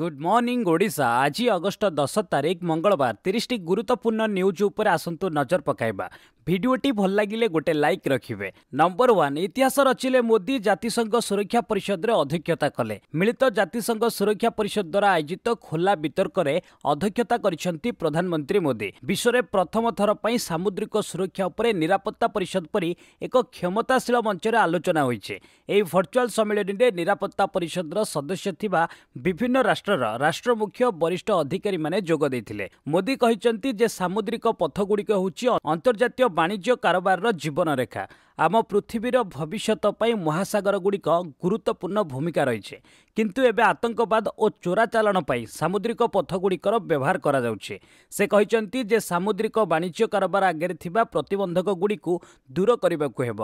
good morning Odisha ଆଜି August ଦଶ ତାରିଖ ମଙ୍ଗଳବାର ତିରିଶଟି ଗୁରୁତ୍ୱପୂର୍ଣ୍ଣ ନ୍ୟୁଜ୍ ଉପରେ ଆସନ୍ତୁ ନଜର ପକାଇବା ভিডিওটি ভাল লাগিলে গোটে লাইক রাখবে নম্বর ওয়ান ইতিহাস রচিলে মোদি জাতিসংঘ সুরক্ষা পরিষদের অধ্যক্ষতা কলে মিলিত জাতিসংঘ সুরক্ষা পরিষদ দ্বারা আয়োজিত খোলা বিতর্কের অধ্যক্ষতা করেছেন প্রধানমন্ত্রী মোদি বিশ্বের প্রথম থর সামুদ্রিক সুরক্ষা উপরে নিরাপত্তা পরিষদ পরি এক ক্ষমতাশীল মঞ্চরে আলোচনা হয়েছে এই ভর্চুয়াল সম্মিলনীতে নিরাপত্তা পরিষদর সদস্য থিবা বিভিন্ন রাষ্ট্রর রাষ্ট্রমুখ্য বরিষ্ঠ অধিকারী মানে যোগ ଦେଇଥିଲେ মোদি କହିଛନ୍ତି যে সামুদ্রিক ପଥଗୁଡ଼ିକ হচ্ছে ଅନ୍ତର୍ଜାତୀୟ ବାଣିଜ୍ୟ କାରବାରର ଜୀବନରେଖା ଆମ ପୃଥିବୀର ଭବିଷ୍ୟତ ପାଇଁ ମହାସାଗରଗୁଡ଼ିକ ଗୁରୁତ୍ୱପୂର୍ଣ୍ଣ ଭୂମିକା ରହିଛି କିନ୍ତୁ ଏବେ ଆତଙ୍କବାଦ ଓ ଚୋରାଚାଲାଣ ପାଇଁ ସାମୁଦ୍ରିକ ପଥଗୁଡ଼ିକର ବ୍ୟବହାର କରାଯାଉଛି ସେ କହିଛନ୍ତି ଯେ ସାମୁଦ୍ରିକ ବାଣିଜ୍ୟ କାରବାର ଆଗରେ ଥିବା ପ୍ରତିବନ୍ଧକଗୁଡ଼ିକୁ ଦୂର କରିବାକୁ ହେବ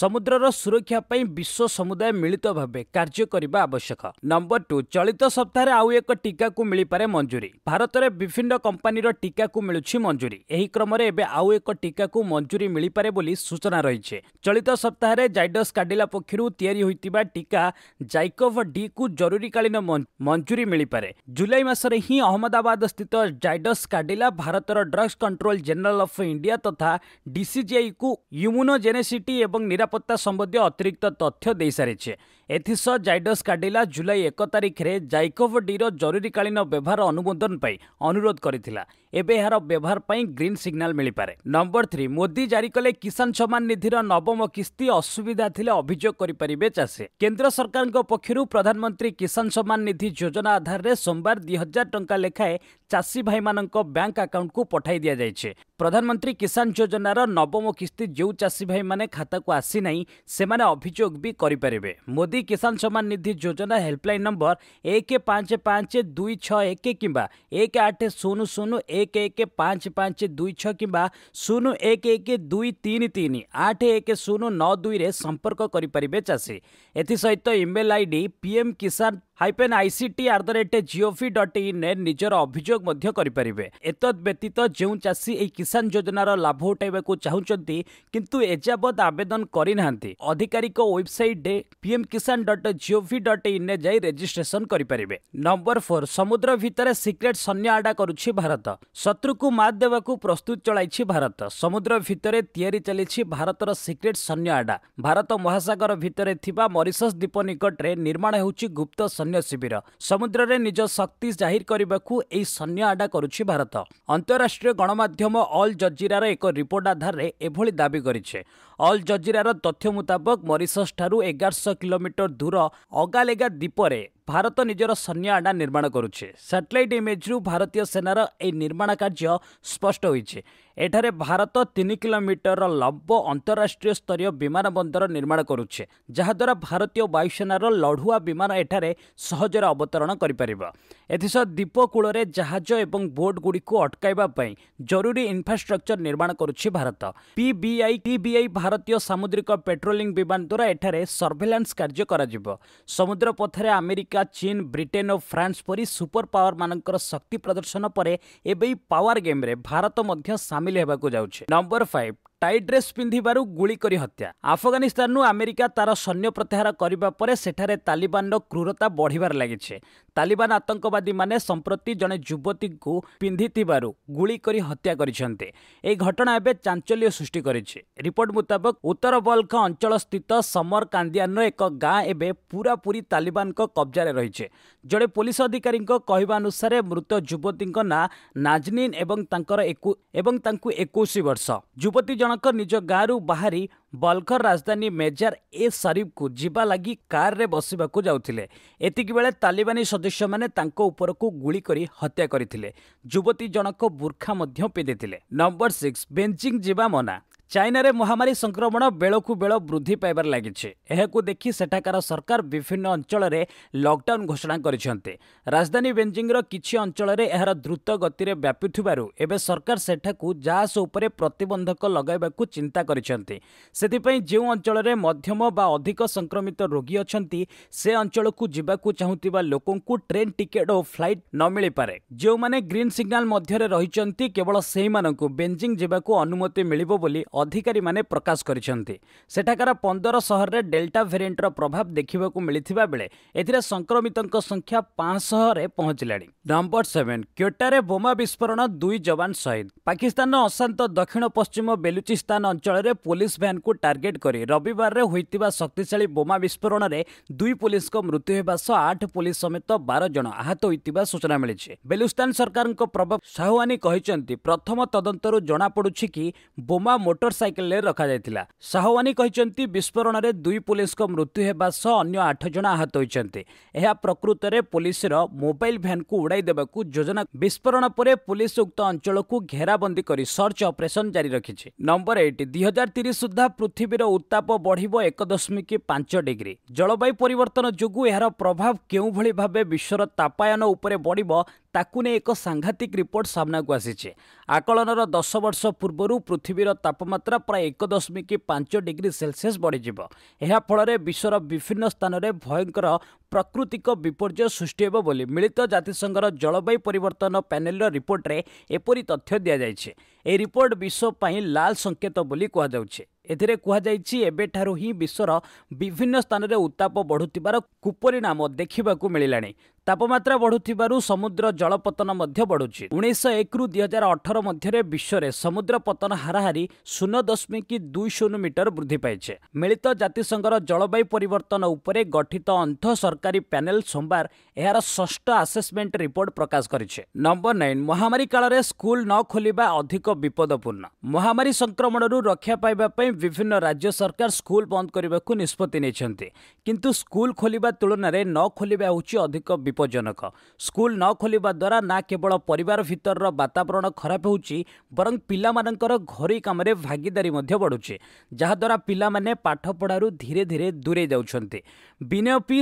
ସମୁଦ୍ରର ସୁରକ୍ଷା ପାଇଁ ବିଶ୍ୱ ସମୁଦାୟ ମିଳିତ ଭାବେ କାର୍ଯ୍ୟ କରିବା ଆବଶ୍ୟକ ନମ୍ବର ଟୁ ଚଳିତ ସପ୍ତାହରେ ଆଉ ଏକ ଟିକାକୁ ମିଳିପାରେ ମଞ୍ଜୁରୀ ଭାରତରେ ବିଭିନ୍ନ କମ୍ପାନୀର ଟିକାକୁ ମିଳୁଛି ମଞ୍ଜୁରୀ ଏହି କ୍ରମରେ ଏବେ ଆଉ ଏକ ଟିକାକୁ ମଞ୍ଜୁରୀ ମିଳିପାରେ ବୋଲି ସୂଚନା ରହିଛି ଚଳିତ ସପ୍ତାହରେ ଜାଇଡସ୍ କାଡିଲା ପକ୍ଷରୁ ତିଆରି ହୋଇଥିବା ଟିକା ଜାଇକୋଭ ଡିକୁ ଜରୁରୀକାଳୀନ ମଞ୍ଜୁରୀ ମିଳିପାରେ ଜୁଲାଇ ମାସରେ ହିଁ ଅହମ୍ମଦାବାଦ ସ୍ଥିତ ଜାଇଡସ୍ କାଡିଲା ଭାରତର drugs control general of India ତଥା ଡିସିଜିଆଇକୁ ୟୁମୁନୋ ଏବଂ ନିରାପତ୍ତା ସମ୍ବନ୍ଧୀୟ ଅତିରିକ୍ତ ତଥ୍ୟ ଦେଇସାରିଛି ଏଥିସହ ଜାଇଡସ୍ କାଡିଲା ଜୁଲାଇ ଏକ ତାରିଖରେ ଜାଇକୋଭ ଡିର ଜରୁରୀକାଳୀନ ବ୍ୟବହାର ଅନୁମୋଦନ ପାଇଁ ଅନୁରୋଧ କରିଥିଲା ଏବେ ଏହାର ବ୍ୟବହାର ପାଇଁ ଗ୍ରୀନ୍ ସିଗ୍ନାଲ ମିଳିପାରେ ନମ୍ବର ଥ୍ରୀ ମୋଦି ଜାରି କଲେ କିଷାନ ସମ୍ମାନ ନିଧିର ନବମ କିସ୍ତି ଅସୁବିଧା ଥିଲେ ଅଭିଯୋଗ କରିପାରିବେ ଚାଷୀ କେନ୍ଦ୍ର ସରକାରଙ୍କ ପକ୍ଷରୁ ପ୍ରଧାନମନ୍ତ୍ରୀ କିଷାନ ସମ୍ମାନ ନିଧି ଯୋଜନା ଆଧାରରେ ସୋମବାର ଦୁଇ ହଜାର ଟଙ୍କା ଲେଖାଏଁ ଚାଷୀ ଭାଇମାନଙ୍କ ବ୍ୟାଙ୍କ ଆକାଉଣ୍ଟକୁ ପଠାଇ ଦିଆଯାଇଛି ପ୍ରଧାନମନ୍ତ୍ରୀ କିଷାନ ଯୋଜନାର ନବମ କିସ୍ତି ଯେଉଁ ଚାଷୀ ଭାଇମାନେ ଖାତାକୁ ଆସିନାହିଁ ସେମାନେ ଅଭିଯୋଗ ବି କରିପାରିବେ ମୋଦି କିଷାନ ସମ୍ମାନ ନିଧି ଯୋଜନା ହେଲ୍ପଲାଇନ୍ ନମ୍ବର ଏକ ପାଞ୍ଚ ପାଞ୍ଚ ଦୁଇ ଛଅ ଏକ କିମ୍ବା ଏକ ଆଠ ଶୂନ ଶୂନ ଏକ ଏକ ପାଞ୍ଚ ପାଞ୍ଚ ଦୁଇ ଛଅ କିମ୍ବା ଶୂନ ଏକ ଏକ ଦୁଇ ତିନି ତିନି ଆଠ ଏକ ଶୂନ ନଅ ଦୁଇରେ ସମ୍ପର୍କ କରିପାରିବେ ଚାଷୀ ଏଥିସହିତ email I ID PM Kisan hyphen ICT at the rate GOV dot ଇନ୍ରେ ନିଜର ଅଭିଯୋଗ ସହଯୋଗ ମଧ୍ୟ କରିପାରିବେ ଏତଦ୍ ବ୍ୟତୀତ ଯେଉଁ ଚାଷୀ ଏହି କିଷାନ ଯୋଜନାର ଲାଭ ଉଠାଇବାକୁ ଚାହୁଁଛନ୍ତି କିନ୍ତୁ ଏଯାବତ୍ ଆବେଦନ କରିନାହାନ୍ତି ଅଧିକାରୀଙ୍କ ୱେବସାଇଟ୍ରେ PM Kisan dot GOV dot ଇନ୍ରେ ଯାଇ ରେଜିଷ୍ଟ୍ରେସନ କରିପାରିବେ ନମ୍ବର ଫୋର୍ ସମୁଦ୍ର ଭିତରେ ସିକ୍ରେଟ୍ ସୈନ୍ୟ ଆଡ଼ା କରୁଛି ଭାରତ ଶତ୍ରୁକୁ ମାତ ଦେବାକୁ ପ୍ରସ୍ତୁତ ଚଳାଇଛି ଭାରତ ସମୁଦ୍ର ଭିତରେ ତିଆରି ଚାଲିଛି ଭାରତର ସିକ୍ରେଟ୍ ସୈନ୍ୟ ଆଡ଼ା ଭାରତ ମହାସାଗର ଭିତରେ ଥିବା ମରିସସ୍ ଦ୍ୱୀପ ନିକଟରେ ନିର୍ମାଣ ହେଉଛି ଗୁପ୍ତ ସୈନ୍ୟ ଶିବିର ସମୁଦ୍ରରେ ନିଜ ଶକ୍ତି ଜାହିର କରିବାକୁ ଏହି ସୈନ୍ୟ ଆଡ଼ା କରୁଛି ଭାରତ ଅନ୍ତରାଷ୍ଟ୍ରୀୟ ଗଣମାଧ୍ୟମ ଅଲ ଜଜିରାର ଏକ ରିପୋର୍ଟ ଆଧାରରେ ଏଭଳି ଦାବି କରିଛି ଅଲ୍ ଜଜିରାର ତଥ୍ୟ ମୁତାବକ ମରିସସ୍ଠାରୁ ଏଗାରଶହ କିଲୋମିଟର ଦୂର ଅଗାଲେଗା ଦ୍ୱୀପରେ ଭାରତ ନିଜର ସୈନ୍ୟ ଆଡ଼ା ନିର୍ମାଣ କରୁଛି ସାଟେଲାଇଟ୍ ଇମେଜ୍ରୁ ଭାରତୀୟ ସେନାର ଏହି ନିର୍ମାଣ କାର୍ଯ୍ୟ ସ୍ପଷ୍ଟ ହୋଇଛି ଏଠାରେ ଭାରତ ତିନି କିଲୋମିଟରର ଲମ୍ବ ଅନ୍ତରାଷ୍ଟ୍ରୀୟ ସ୍ତରୀୟ ବିମାନ ବନ୍ଦର ନିର୍ମାଣ କରୁଛି ଯାହାଦ୍ୱାରା ଭାରତୀୟ ବାୟୁସେନାର ଲଢ଼ୁଆ ବିମାନ ଏଠାରେ ସହଜରେ ଅବତରଣ କରିପାରିବ ଏଥିସହ ଦ୍ୱୀପକୂଳରେ ଜାହାଜ ଏବଂ ବୋଟ୍ଗୁଡ଼ିକୁ ଅଟକାଇବା ପାଇଁ ଜରୁରୀ ଇନ୍ଫ୍ରାଷ୍ଟ୍ରକ୍ଚର ନିର୍ମାଣ କରୁଛି ଭାରତ ପିବିଆଇ ଟିବିଆଇ ଭାରତୀୟ ସାମୁଦ୍ରିକ ପେଟ୍ରୋଲିଂ ବିମାନ ଦ୍ୱାରା ଏଠାରେ ସର୍ଭେଲାନ୍ସ କାର୍ଯ୍ୟ କରାଯିବ ସମୁଦ୍ର ପଥରେ ଆମେରିକା ଚୀନ ବ୍ରିଟେନ ଓ ଫ୍ରାନ୍ସ ପରି ସୁପର ପାୱାରମାନଙ୍କର ଶକ୍ତି ପ୍ରଦର୍ଶନ ପରେ ଏବେ ପାୱାର ଗେମ୍ରେ ଭାରତ ମଧ୍ୟ ସାମିଲ ହେବାକୁ ଯାଉଛି ନମ୍ବର ଫାଇଭ টাই ଡ୍ରେସ୍ ପିନ୍ଧିବାରୁ ଗୁଳି କରି ହତ୍ୟା ଆଫଗାନିସ୍ତାନରୁ ଆମେରିକା ତାର ସୈନ୍ୟ ପ୍ରତ୍ୟାହାର କରିବା ପରେ ସେଠାରେ ତାଲିବାନର କ୍ରୂରତା ବଢ଼ିବାରେ ଲାଗିଛି ତାଲିବାନ ଆତଙ୍କବାଦୀମାନେ ସମ୍ପ୍ରତି ଜଣେ ଯୁବତୀଙ୍କୁ ପିନ୍ଧିଥିବାରୁ ଗୁଳି କରି ହତ୍ୟା କରିଛନ୍ତି ଏହି ଘଟଣା ଏବେ ଚାଞ୍ଚଲ୍ୟ ସୃଷ୍ଟି କରିଛି ରିପୋର୍ଟ ମୁତାବକ ଉତ୍ତର ବଲ୍ଖ ଅଞ୍ଚଳ ସ୍ଥିତ ସମର କାନ୍ଦିଆନର ଏକ ଗାଁ ଏବେ ପୁରାପୁରି ତାଲିବାନଙ୍କ କବ୍ଜାରେ ରହିଛି ଜଣେ ପୋଲିସ ଅଧିକାରୀଙ୍କ କହିବା ଅନୁସାରେ ମୃତ ଯୁବତୀଙ୍କ ନାଁ ନାଜନିନ୍ ଏବଂ ତାଙ୍କର ଏବଂ ତାଙ୍କୁ ଏକୋଇଶ ବର୍ଷ ଯୁବତୀ ଜଣକ ନିଜ ଗାଁରୁ ବାହାରି ବଲଖର ରାଜଧାନୀ ମେଜର ଏ ସରିଫକୁ ଯିବା ଲାଗି କାର୍ରେ ବସିବାକୁ ଯାଉଥିଲେ ଏତିକିବେଳେ ତାଲିବାନୀ ସଦସ୍ୟମାନେ ତାଙ୍କ ଉପରକୁ ଗୁଳି କରି ହତ୍ୟା କରିଥିଲେ ଯୁବତୀ ଜଣକ ବୁର୍ଖା ମଧ୍ୟ ପିନ୍ଧିଥିଲେ ନମ୍ବର ସିକ୍ସ ବେଞ୍ଜିଂ ଯିବା ମନା ଚାଇନାରେ ମହାମାରୀ ସଂକ୍ରମଣ ବେଳକୁ ବେଳ ବୃଦ୍ଧି ପାଇବାରେ ଲାଗିଛି ଏହାକୁ ଦେଖି ସେଠାକାର ସରକାର ବିଭିନ୍ନ ଅଞ୍ଚଳରେ ଲକଡାଉନ୍ ଘୋଷଣା କରିଛନ୍ତି ରାଜଧାନୀ ବେଜିଂର କିଛି ଅଞ୍ଚଳରେ ଏହାର ଦ୍ରୁତ ଗତିରେ ବ୍ୟାପୁଥିବାରୁ ଏବେ ସରକାର ସେଠାକୁ ଜାହାଜ ଉପରେ ପ୍ରତିବନ୍ଧକ ଲଗାଇବାକୁ ଚିନ୍ତା କରିଛନ୍ତି ସେଥିପାଇଁ ଯେଉଁ ଅଞ୍ଚଳରେ ମଧ୍ୟମ ବା ଅଧିକ ସଂକ୍ରମିତ ରୋଗୀ ଅଛନ୍ତି ସେ ଅଞ୍ଚଳକୁ ଯିବାକୁ ଚାହୁଁଥିବା ଲୋକଙ୍କୁ ଟ୍ରେନ୍ ଟିକେଟ୍ ଓ ଫ୍ଲାଇଟ୍ ନ ମିଳିପାରେ ଯେଉଁମାନେ ଗ୍ରୀନ୍ ସିଗ୍ନାଲ୍ ମଧ୍ୟରେ ରହିଛନ୍ତି କେବଳ ସେହିମାନଙ୍କୁ ବେଜିଂ ଯିବାକୁ ଅନୁମତି ମିଳିବ ବୋଲି ଅଧିକାରୀମାନେ ପ୍ରକାଶ କରିଛନ୍ତି ସେଠାକାର ପନ୍ଦର ସହରରେ ଡେଲ୍ଟା ଭେରିଏଣ୍ଟର ପ୍ରଭାବ ଦେଖିବାକୁ ମିଳିଥିବା ବେଳେ ଏଥିରେ ସଂକ୍ରମିତଙ୍କ ସଂଖ୍ୟା ପାଞ୍ଚଶହରେ ପହଞ୍ଚିଲାଣି ନମ୍ବର ସେଭେନ୍ କ୍ୟୋଟାରେ ବୋମା ବିସ୍ଫୋରଣ ଦୁଇ ଯବାନ ଶହୀଦ ପାକିସ୍ତାନର ଅଶାନ୍ତ ଦକ୍ଷିଣ ପଶ୍ଚିମ ବେଲୁଚିସ୍ତାନ ଅଞ୍ଚଳରେ ପୋଲିସ ଭ୍ୟାନ୍କୁ ଟାର୍ଗେଟ୍ କରି ରବିବାରରେ ହୋଇଥିବା ଶକ୍ତିଶାଳୀ ବୋମା ବିସ୍ଫୋରଣରେ ଦୁଇ ପୋଲିସଙ୍କ ମୃତ୍ୟୁ ହେବା ସହ ଆଠ ପୋଲିସ ସମେତ ବାର ଜଣ ଆହତ ହୋଇଥିବା ସୂଚନା ମିଳିଛି ବେଲୁସ୍ତାନ ସରକାରଙ୍କ ପ୍ରଭାବ ସାହୁଆନି କହିଛନ୍ତି ପ୍ରଥମ ତଦନ୍ତରୁ ଜଣାପଡ଼ୁଛି କି ବୋମା ମୋଟର ମୋଟରସାଇକେଲରେ ରଖାଯାଇଥିଲା ସାହୱାନୀ କହିଛନ୍ତି ବିସ୍ଫୋରଣରେ ଦୁଇ ପୁଲିସଙ୍କ ମୃତ୍ୟୁ ହେବା ସହ ଅନ୍ୟ ଆଠ ଜଣ ଆହତ ହୋଇଛନ୍ତି ଏହା ପ୍ରକୃତରେ ପୋଲିସର ମୋବାଇଲ ଭ୍ୟାନ୍କୁ ଉଡ଼ାଇ ଦେବାକୁ ଯୋଜନା ବିସ୍ଫୋରଣ ପରେ ପୋଲିସ ଉକ୍ତ ଅଞ୍ଚଳକୁ ଘେରାବନ୍ଦୀ କରି ସର୍ଚ୍ଚ ଅପରେସନ୍ ଜାରି ରଖିଛି ନମ୍ବର ଏଇଟ୍ ଦୁଇ ହଜାର ତିରିଶ ସୁଦ୍ଧା ପୃଥିବୀର ଉତ୍ତାପ ବଢ଼ିବ ଏକ ଦଶମିକ ପାଞ୍ଚ ଡିଗ୍ରୀ ଜଳବାୟୁ ପରିବର୍ତ୍ତନ ଯୋଗୁଁ ଏହାର ପ୍ରଭାବ କେଉଁଭଳି ଭାବେ ବିଶ୍ୱର ତାପାୟନ ଉପରେ ବଢ଼ିବ ତାକୁ ନେଇ ଏକ ସାଂଘାତିକ ରିପୋର୍ଟ ସାମ୍ନାକୁ ଆସିଛି ଆକଳନର ଦଶ ବର୍ଷ ପୂର୍ବରୁ ପୃଥିବୀର ତାପମାତ୍ରା ତାପମାତ୍ରା ପ୍ରାୟ ଏକ ଦଶମିକ ପାଞ୍ଚ ଡିଗ୍ରୀ ସେଲସିୟସ୍ ବଢ଼ିଯିବ ଏହାଫଳରେ ବିଶ୍ୱର ବିଭିନ୍ନ ସ୍ଥାନରେ ଭୟଙ୍କର ପ୍ରାକୃତିକ ବିପର୍ଯ୍ୟୟ ସୃଷ୍ଟି ହେବ ବୋଲି ମିଳିତ ଜାତିସଂଘର ଜଳବାୟୁ ପରିବର୍ତ୍ତନ ପ୍ୟାନେଲର ରିପୋର୍ଟରେ ଏପରି ତଥ୍ୟ ଦିଆଯାଇଛି ଏହି ରିପୋର୍ଟ ବିଶ୍ୱ ପାଇଁ ଲାଲ୍ ସଙ୍କେତ ବୋଲି କୁହାଯାଉଛି एले कुहा एवार हिँड ही र विभिन्न स्थानले उताप बढुथ कुपरिणाम देख्दाखेरि तपामत्रा बढुथ्र जन बढु उजार अठर मध्य समुद्र पतन हाराहारी शून्य दशमिक दुई शून्य मिटर वृद्धि पाइन्छ मिलित जातिसङ्घ र जवायु परिवर्तन गठित सरकारी सोमबार षष्ठ रिपोर्ट प्रकाश नम्बर विपदपूर्ण ବିଭିନ୍ନ ରାଜ୍ୟ ସରକାର ସ୍କୁଲ ବନ୍ଦ କରିବାକୁ ନିଷ୍ପତ୍ତି ନେଇଛନ୍ତି କିନ୍ତୁ ସ୍କୁଲ ଖୋଲିବା ତୁଳନାରେ ନ ଖୋଲିବା ହେଉଛି ଅଧିକ ବିପଜ୍ଜନକ ସ୍କୁଲ ନ ଖୋଲିବା ଦ୍ୱାରା ନା କେବଳ ପରିବାର ଭିତରର ବାତାବରଣ ଖରାପ ହେଉଛି ବରଂ ପିଲାମାନଙ୍କର ଘରୋଇ କାମରେ ଭାଗିଦାରୀ ମଧ୍ୟ ବଢ଼ୁଛି ଯାହାଦ୍ୱାରା ପିଲାମାନେ ପାଠପଢ଼ାରୁ ଧୀରେ ଧୀରେ ଦୂରେଇ ଯାଉଛନ୍ତି ବିନୟ ପି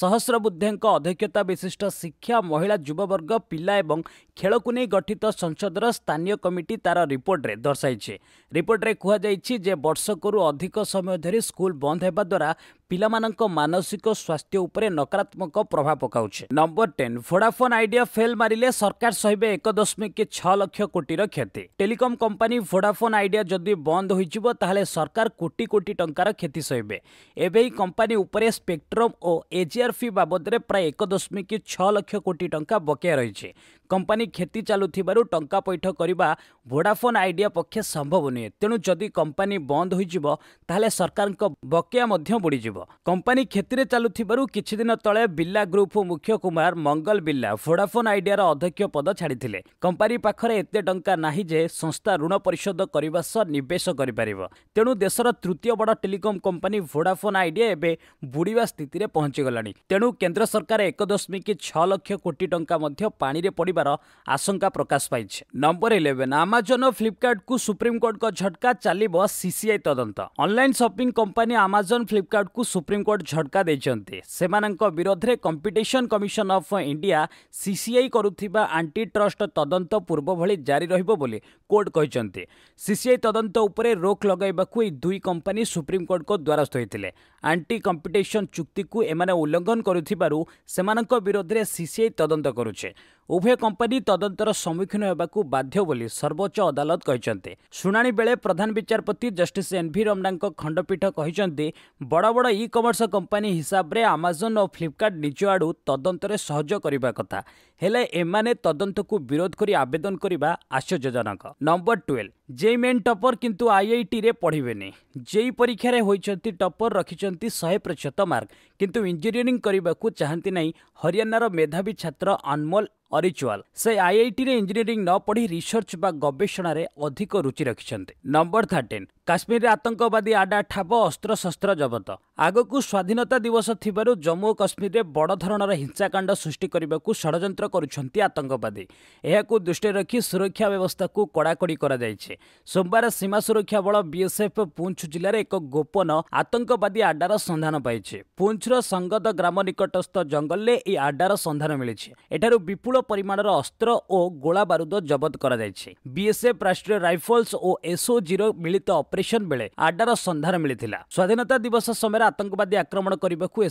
ସହସ୍ରବୁଦ୍ଧେଙ୍କ ଅଧ୍ୟକ୍ଷତା ବିଶିଷ୍ଟ ଶିକ୍ଷା ମହିଳା ଯୁବବର୍ଗ ପିଲା ଏବଂ ଖେଳକୁ ନେଇ ଗଠିତ ସଂସଦର ସ୍ଥାନୀୟ କମିଟି ତା'ର ରିପୋର୍ଟରେ ଦର୍ଶାଇଛି ରିପୋର୍ଟରେ କୁହାଯାଇଛି ଯେ ବର୍ଷକରୁ ଅଧିକ ସମୟ ଧରି ସ୍କୁଲ ବନ୍ଦ ହେବା ଦ୍ୱାରା ପିଲାମାନଙ୍କ ମାନସିକ ସ୍ୱାସ୍ଥ୍ୟ ଉପରେ ନକାରାତ୍ମକ ପ୍ରଭାବ ପକାଉଛି number ten Vodafone Idea fail ମାରିଲେ ସରକାର ସହିବେ ଏକ ଦଶମିକ ଛଅ ଲକ୍ଷ କୋଟିର କ୍ଷତି ଟେଲିକମ୍ କମ୍ପାନୀ ଭୋଡାଫୋନ୍ ଆଇଡିଆ ଯଦି ବନ୍ଦ ହୋଇଯିବ ତାହେଲେ ସରକାର କୋଟି କୋଟି ଟଙ୍କାର କ୍ଷତି ସହିବେ ଏବେ ଏହି କମ୍ପାନୀ ଉପରେ ସ୍ପେକ୍ଟ୍ରମ୍ ଓ ଏଜିଆର୍ ଫି ବାବଦରେ ପ୍ରାୟ ଏକ ଦଶମିକ ଛଅ ଲକ୍ଷ କୋଟି ଟଙ୍କା ବକେୟା ରହିଛି କମ୍ପାନୀ କ୍ଷତି ଚାଲୁଥିବାରୁ ଟଙ୍କା ପୈଠ କରିବା ଭୋଡାଫୋନ୍ ଆଇଡିଆ ପକ୍ଷେ ସମ୍ଭବ ନୁହେଁ ତେଣୁ ଯଦି କମ୍ପାନୀ ବନ୍ଦ ହୋଇଯିବ ତାହେଲେ ସରକାରଙ୍କ ବକେୟା ମଧ୍ୟ ବୁଡ଼ିଯିବ ହେବ କମ୍ପାନୀ କ୍ଷତିରେ ଚାଲୁଥିବାରୁ କିଛି ଦିନ ତଳେ ବିର୍ଲା ଗ୍ରୁପ୍ର ମୁଖ୍ୟ କୁମାର ମଙ୍ଗଲ ବିର୍ଲା ଭୋଡାଫୋନ୍ ଆଇଡିଆର ଅଧ୍ୟକ୍ଷ ପଦ ଛାଡ଼ିଥିଲେ କମ୍ପାନୀ ପାଖରେ ଏତେ ଟଙ୍କା ନାହିଁ ଯେ ସଂସ୍ଥା ଋଣ ପରିଶୋଧ କରିବା ସହ ନିବେଶ କରିପାରିବ ତେଣୁ ଦେଶର ତୃତୀୟ ବଡ଼ ଟେଲିକମ୍ କମ୍ପାନୀ ଭୋଡାଫୋନ୍ ଆଇଡିଆ ଏବେ ବୁଡ଼ିବା ସ୍ଥିତିରେ ପହଞ୍ଚିଗଲାଣି ତେଣୁ କେନ୍ଦ୍ର ସରକାର ଏକ ଦଶମିକ ଛଅ ଲକ୍ଷ କୋଟି ଟଙ୍କା ମଧ୍ୟ ପାଣିରେ ପଡ଼ିବାର ଆଶଙ୍କା ପ୍ରକାଶ ପାଇଛି ନମ୍ବର ଇଲେଭେନ୍ ଆମାଜନ ଓ ଫ୍ଲିପକାର୍ଟକୁ ସୁପ୍ରିମକୋର୍ଟଙ୍କ ଝଟକା ଚାଲିବ ସିସିଆଇ ତଦନ୍ତ ଅନଲାଇନ୍ ସପିଂ କମ୍ପାନୀ ଆମାଜନ ଫ୍ଲିପକାର୍ଟକୁ ସୁପ୍ରିମକୋର୍ଟ ଝଟକା ଦେଇଛନ୍ତି ସେମାନଙ୍କ ବିରୋଧରେ competition commission of India CCI କରୁଥିବା ଆଣ୍ଟି ଟ୍ରଷ୍ଟ ତଦନ୍ତ ପୂର୍ବଭଳି ଜାରି ରହିବ ବୋଲି କୋର୍ଟ କହିଛନ୍ତି ସିସିଆଇ ତଦନ୍ତ ଉପରେ ରୋକ୍ ଲଗାଇବାକୁ ଏହି ଦୁଇ କମ୍ପାନୀ ସୁପ୍ରିମକୋର୍ଟଙ୍କ ଦ୍ୱାରସ୍ଥ ହୋଇଥିଲେ ଆଣ୍ଟି କମ୍ପିଟିସନ୍ ଚୁକ୍ତିକୁ ଏମାନେ ଉଲ୍ଲଂଘନ କରୁଥିବାରୁ ସେମାନଙ୍କ ବିରୋଧରେ ସିସିଆଇ ତଦନ୍ତ କରୁଛି ଉଭୟ କମ୍ପାନୀ ତଦନ୍ତର ସମ୍ମୁଖୀନ ହେବାକୁ ବାଧ୍ୟ ବୋଲି ସର୍ବୋଚ୍ଚ ଅଦାଲତ କହିଛନ୍ତି ଶୁଣାଣି ବେଳେ ପ୍ରଧାନ ବିଚାରପତି ଜଷ୍ଟିସ୍ ଏନ୍ ଭି ରମ୍ଣାଙ୍କ ଖଣ୍ଡପୀଠ କହିଛନ୍ତି ବଡ଼ ବଡ଼ ଇ କମର୍ସ କମ୍ପାନୀ ହିସାବରେ ଆମାଜନ୍ ଓ ଫ୍ଲିପକାର୍ଟ ନିଜ ଆଡ଼ୁ ତଦନ୍ତରେ ସହଯୋଗ କରିବା କଥା ହେଲେ ଏମାନେ ତଦନ୍ତକୁ ବିରୋଧ କରି ଆବେଦନ କରିବା ଆଶ୍ଚର୍ଯ୍ୟଜନକ number twelve JEE main topper କିନ୍ତୁ ଆଇଆଇଟିରେ ପଢ଼ିବେନି ଜେଇ ପରୀକ୍ଷାରେ ହୋଇଛନ୍ତି ଟପର ରଖିଛନ୍ତି ଶହେ ପ୍ରତିଶତ ମାର୍କ କିନ୍ତୁ ଇଞ୍ଜିନିୟରିଂ କରିବାକୁ ଚାହାନ୍ତି ନାହିଁ ହରିୟାଣାର ମେଧାବୀ ଛାତ୍ର ଅନମୋଲ ଅରିଚୁଆଲ ସେ ଆଇଆଇଟିରେ ଇଞ୍ଜିନିୟରିଂ ନ ପଢ଼ି ରିସର୍ଚ୍ଚ ବା ଗବେଷଣାରେ ଅଧିକ ରୁଚି ରଖିଛନ୍ତି ନମ୍ବର ଥାର୍ଟିନ୍ କାଶ୍ମୀରରେ ଆତଙ୍କବାଦୀ ଆଡ଼ା ଠାବ ଅସ୍ତ୍ରଶସ୍ତ୍ର ଜବତ ଆଗକୁ ସ୍ୱାଧୀନତା ଦିବସ ଥିବାରୁ ଜମ୍ମୁ ଓ କାଶ୍ମୀରରେ ବଡ଼ ଧରଣର ହିଂସାକାଣ୍ଡ ସୃଷ୍ଟି କରିବାକୁ ଷଡ଼ଯନ୍ତ୍ର କରୁଛନ୍ତି ଆତଙ୍କବାଦୀ ଏହାକୁ ଦୃଷ୍ଟିରେ ରଖି ସୁରକ୍ଷା ବ୍ୟବସ୍ଥାକୁ କଡ଼ାକଡ଼ି କରାଯାଇଛି ସୋମବାର ସୀମା ସୁରକ୍ଷା ବଳ ବିଏସ୍ଏଫ୍ ପୁଞ୍ଚ ଜିଲ୍ଲାରେ ଏକ ଗୋପନ ଆତଙ୍କବାଦୀ ଆଡ଼ାର ସନ୍ଧାନ ପାଇଛି ପୁଞ୍ଚର ସଙ୍ଗଦ ଗ୍ରାମ ନିକଟସ୍ଥ ଜଙ୍ଗଲରେ ଏହି ଆଡ଼ାର ସନ୍ଧାନ ମିଳିଛି ଏଠାରୁ ବିପୁଳ ପରିମାଣର ଅସ୍ତ୍ର ଓ ଗୋଳା ଜବତ କରାଯାଇଛି ବିଏସ୍ଏଫ୍ ରାଷ୍ଟ୍ରୀୟ ରାଇଫଲ୍ସ ଓ ଏସ୍ଓଜିର ମିଳିତ धार मिला स्वाधीनता दिवस समय आतंकवादी आक्रमण गरेको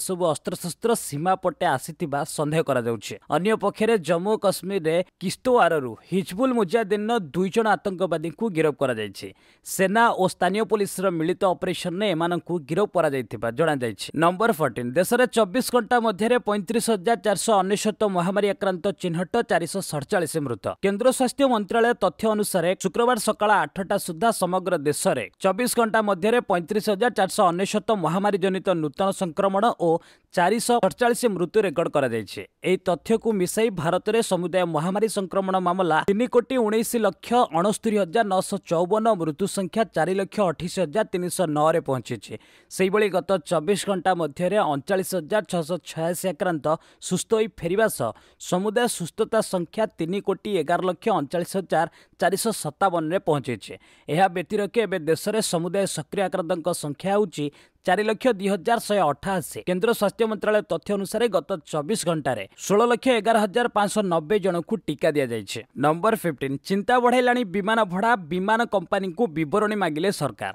जम्मू काश्मीर किस्तोवार हिजबुल मुजाद् आतंकवादी गिरफा अपरसन एमा गिर जना नम्बर फर्टिन देशमा चबिस घन्टा मध्य पैतिस हजार चारश अनिशत महामारि आक्रान्त चिह्न चारि सडचालिस मृत केन्द्र स्वास्थ्य मंत्रालय तथ्य अनुसार शुक्रवार सकाल आठटा सुधा समग्र देशले ଚବିଶ ଘଣ୍ଟା ମଧ୍ୟରେ ପଇଁତିରିଶ ହଜାର ଚାରିଶହ ଅନେଶ୍ୱତ ମହାମାରୀ ଜନିତ ନୂତନ ସଂକ୍ରମଣ ଓ ଚାରିଶହ ଅଠଚାଳିଶ ମୃତ୍ୟୁ ରେକର୍ଡ କରାଯାଇଛି ଏହି ତଥ୍ୟକୁ ମିଶାଇ ଭାରତରେ ସମୁଦାୟ ମହାମାରୀ ସଂକ୍ରମଣ ମାମଲା ତିନି କୋଟି ଉଣେଇଶ ଲକ୍ଷ ଅଣସ୍ତରୀ ହଜାର ନଅଶହ ଚଉବନ ମୃତ୍ୟୁ ସଂଖ୍ୟା ଚାରି ଲକ୍ଷ ଅଠେଇଶ ହଜାର ତିନିଶହ ନଅରେ ପହଞ୍ଚିଛି ସେହିଭଳି ଗତ ଚବିଶ ଘଣ୍ଟା ମଧ୍ୟରେ ଅଣଚାଳିଶ ହଜାର ଛଅଶହ ଛୟାଅଶୀ ଆକ୍ରାନ୍ତ ସୁସ୍ଥ ହୋଇ ଫେରିବା ସହ ସମୁଦାୟ ସୁସ୍ଥତା ସଂଖ୍ୟା ତିନି କୋଟି ଏଗାର ଲକ୍ଷ ଅଣଚାଳିଶ ହଜାର ଚାରିଶହ ସତାବନରେ ପହଞ୍ଚିଛି ଏହା ବ୍ୟତିରେକ ଏବେ ଦେଶ ଦେଶରେ ସମୁଦାୟ ସକ୍ରିୟ ଆକ୍ରାନ୍ତଙ୍କ ସଂଖ୍ୟା ହେଉଛି ଚାରି ଲକ୍ଷ ଦୁଇ ହଜାର ଶହେ ଅଠାଅଶୀ କେନ୍ଦ୍ର ସ୍ୱାସ୍ଥ୍ୟ ମନ୍ତ୍ରାଳୟ ତଥ୍ୟ ଅନୁସାରେ ଗତ ଚବିଶ ଘଣ୍ଟାରେ ଷୋହଳ ଲକ୍ଷ ଏଗାର ହଜାର ପାଞ୍ଚଶହ ନବେ ଜଣଙ୍କୁ ଟିକା ଦିଆଯାଇଛି ନମ୍ବର ଫିଫ୍ଟିନ୍ ଚିନ୍ତା ବଢ଼ାଇଲାଣି ବିମାନ ଭଡ଼ା ବିମାନ କମ୍ପାନୀଙ୍କୁ ବିବରଣୀ ମାଗିଲେ ସରକାର